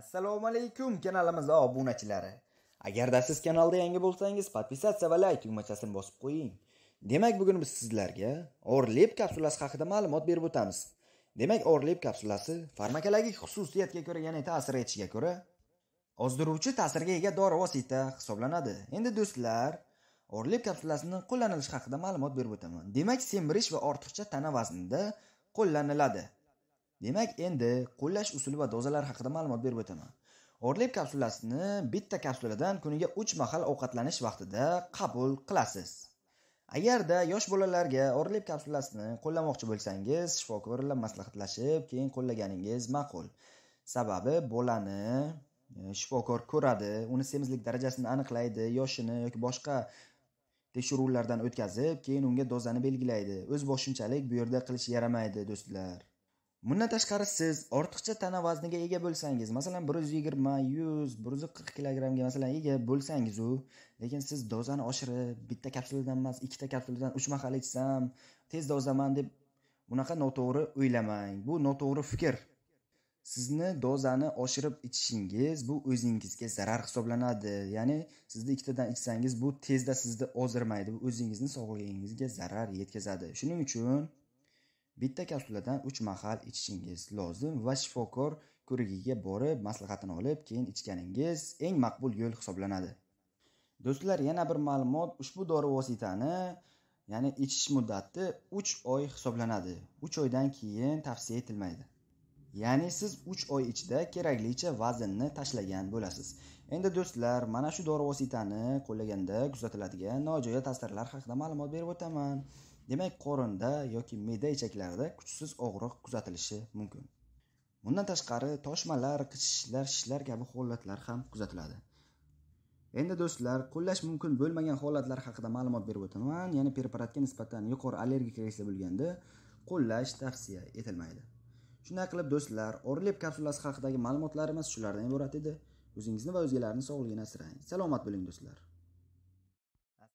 assalomu alaykum kanalimiz obunachilari agarda siz kanalda yangi bo'lsangiz подписаться va layk tugmachasini bosib qo'ying demak bugun biz sizlarga orleb kapsulasi haqida ma'lumot berib o'tamiz demak orleb kapsulasi farmakologik xususiyatga ko'ra ya'ni ta'sir etishiga ko'ra ozdiruvchi ta'sirga ega dori vosita hisoblanadi endi do'stlar orleb kapsulasini qo'llanilishi haqida ma'lumot berib o'taman demak semirish va ortiqcha tana vaznida qo'llaniladi demak endi qo'llash usuli va dozalari haqida ma'lumot berib o'taman orlib kapsulasini bitta kapsuladan kuniga uch mahal ovqatlanish vaqtida qabul qilasiz agarda yosh bolalarga orlib kapsulasini qo'llamoqchi bo'lsangiz shifokor bilan maslahatlashib keyin qo'llaganingiz ma'qul sababi bolani e, shifokor ko'radi uni semizlik darajasini aniqlaydi yoshini yoki boshqa tekshiruvlardan o'tkazib keyin unga dozani belgilaydi o'z boshimchalik bu yerda qilish yaramaydi do'stlar bundan tashqari siz ortiqcha tana vazniga ega bo'lsangiz masalan bir yuz yigirma yuz bir yuz qirq kilogrammga masalan ega bo'lsangizu lekin siz dozani oshirib bitta kapsuladan emas ikkita kapsuladan uch mahal ichsam tez dozaman deb bunaqa noto'g'ri o'ylamang bu noto'g'ri fikr sizni dozani oshirib ichishingiz bu o'zingizga zarar hisoblanadi ya'ni sizni ikkitadan ichsangiz bu tezda sizni ozdirmaydi bu o'zingizni sog'lig'ingizga zarar yetkazadi shuning uchun bitta kapsuladan uch mahal ichishingiz lozim va shifokor ko'rigiga borib maslahatini olib keyin ichganingiz eng maqbul yo'l hisoblanadi do'stlar yana bir ma'lumot ushbu dori vositani ya'ni ichish muddati uch oy hisoblanadi uch oydan keyin tavsiya etilmaydi ya'ni siz uch oy ichida keraklicha vaznni tashlagan bo'lasiz endi do'stlar mana shu dori vositani qo'llaganda kuzatiladigan nojo'ya ta'sirlar haqida ma'lumot berib o'taman demak qorinda yoki me'da ichaklarida kuchsiz og'riq kuzatilishi mumkin bundan tashqari toshmalar qichishishlar shishlar kabi holatlar ham kuzatiladi endi do'stlar qo'llash mumkin bo'lmagan holatlar haqida ma'lumot berib o'taman ya'ni preparatga nisbatan yuqori allergik reaksiya bo'lganda qo'llash tavsiya etilmaydi shunday qilib do'stlar orlep kapsulasi haqidagi ma'lumotlarimiz shulardan iborat edi o'zingizni va o'zgalarni sog'lig'ini asrang salomat bo'ling do'stlar